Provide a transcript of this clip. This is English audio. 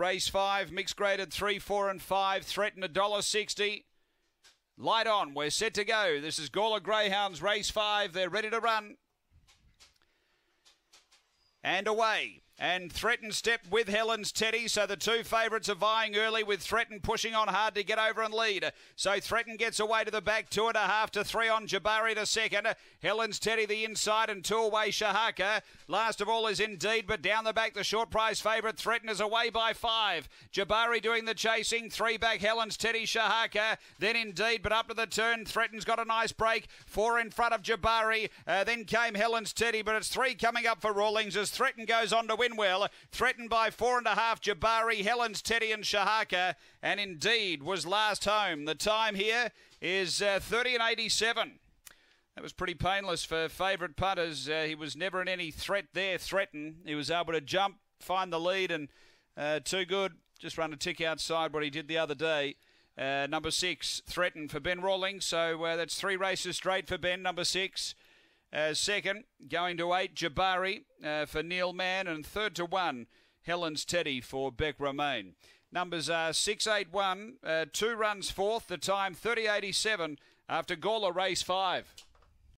Race five, mixed graded three, four, and five, Threatened a dollar sixty. Light on, we're set to go. This is Gawler Greyhounds, race five. They're ready to run. And away and Threaten step with Helen's Teddy. So the two favourites are vying early with Threaten pushing on hard to get over and lead. So Threaten gets away to the back, two and a half to three on Jabari the second. Helen's Teddy the inside and two away Shahaka. Last of all is Indeed, but down the back the short price favourite Threaten is away by five. Jabari doing the chasing, three back Helen's Teddy Shahaka. Then Indeed, but up to the turn Threaten's got a nice break. Four in front of Jabari. Uh, then came Helen's Teddy, but it's three coming up for Rawlings as Threaten goes on to win. Well, threatened by four and a half Jabari, Helens, Teddy, and Shahaka, and indeed was last home. The time here is uh, 30 and 87. That was pretty painless for favourite punters. Uh, he was never in any threat there, threatened. He was able to jump, find the lead, and uh, too good. Just run a tick outside what he did the other day. Uh, number six, threatened for Ben Rawlings. So uh, that's three races straight for Ben, number six. Uh, second, going to eight, Jabari uh, for Neil Mann. And third to one, Helen's Teddy for Beck Romaine. Numbers are 681, uh, two runs fourth, the time 3087 after Gawler race five.